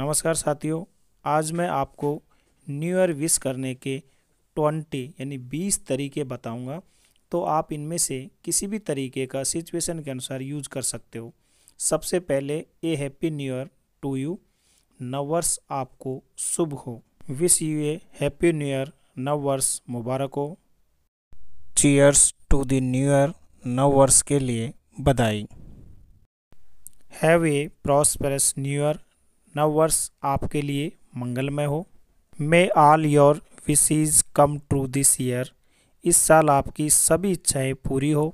नमस्कार साथियों आज मैं आपको न्यू ईयर विश करने के ट्वेंटी यानी बीस तरीके बताऊंगा तो आप इनमें से किसी भी तरीके का सिचुएशन के अनुसार यूज कर सकते हो सबसे पहले a happy new year to you नव वर्ष आपको शुभ हो wish you a happy new year नव वर्ष मुबारक हो cheers to the new year नव वर्ष के लिए बधाई have a prosperous new year नव वर्ष आपके लिए मंगलमय हो may all your wishes come true this year इस साल आपकी सभी इच्छाएं पूरी हो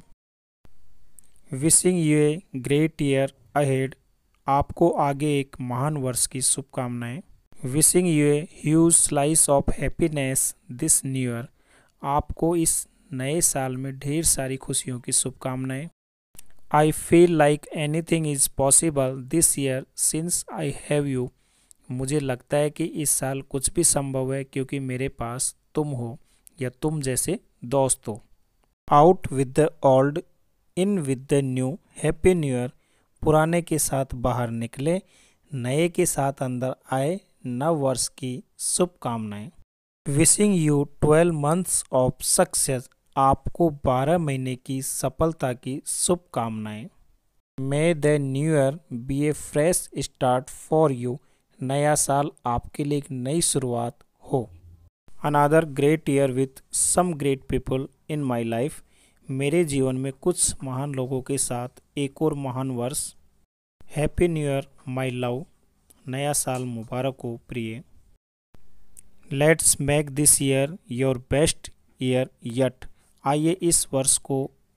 wishing you a great year ahead आपको आगे एक महान वर्ष की शुभकामनाएं wishing you a huge slice of happiness this new year आपको इस नए साल में ढेर सारी खुशियों की शुभकामनाएं I feel like anything is possible this year since I have you मुझे लगता है कि इस साल कुछ भी संभव है क्योंकि मेरे पास तुम हो या तुम जैसे दोस्त हो out with the old in with the new happy new year पुराने के साथ बाहर निकले नए के साथ अंदर आए नव वर्ष की शुभकामनाएं wishing you twelve months of success आपको 12 महीने की सफलता की शुभकामनाएं may the new year be a fresh start for you नया साल आपके लिए एक नई शुरुआत हो another great year with some great people in my life मेरे जीवन में कुछ महान लोगों के साथ एक और महान वर्ष happy new year my love नया साल मुबारक हो प्रिय let's make this year your best year yet आइए इस वर्ष को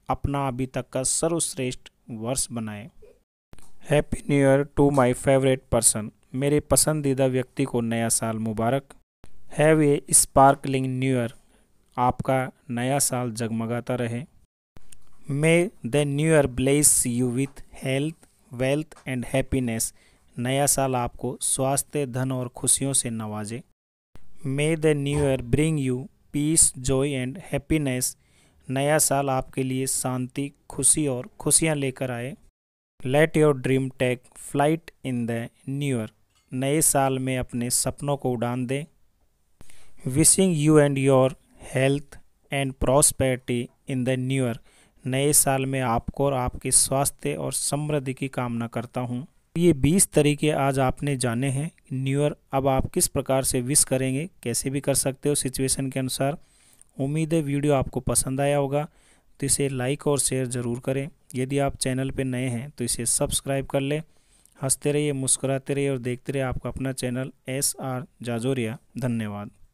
अपना अभी तक का सर्वश्रेष्ठ वर्ष बनाएं happy new year to my favourite person मेरे पसंदीदा व्यक्ति को नया साल मुबारक have a sparkling new year आपका नया साल जगमगाता रहे may the new year bless you with health wealth and happiness नया साल आपको स्वास्थ्य धन और खुशियों से नवाजे may the new year bring you peace joy and happiness नया साल आपके लिए शांति खुशी और खुशियां लेकर आए let your dream take flight in the new year नए साल में अपने सपनों को उड़ान दें wishing you and your health and prosperity in the new year नए साल में आपको और आपके स्वास्थ्य और समृद्धि की कामना करता हूँ ये बीस तरीके आज आपने जाने हैं न्यू ईयर अब आप किस प्रकार से विश करेंगे कैसे भी कर सकते हो सिचुएशन के अनुसार उम्मीद है वीडियो आपको पसंद आया होगा तो इसे लाइक और शेयर ज़रूर करें यदि आप चैनल पर नए हैं तो इसे सब्सक्राइब कर लें हंसते रहिए मुस्कुराते रहिए और देखते रहिए आपका अपना चैनल एस आर जाजोरिया धन्यवाद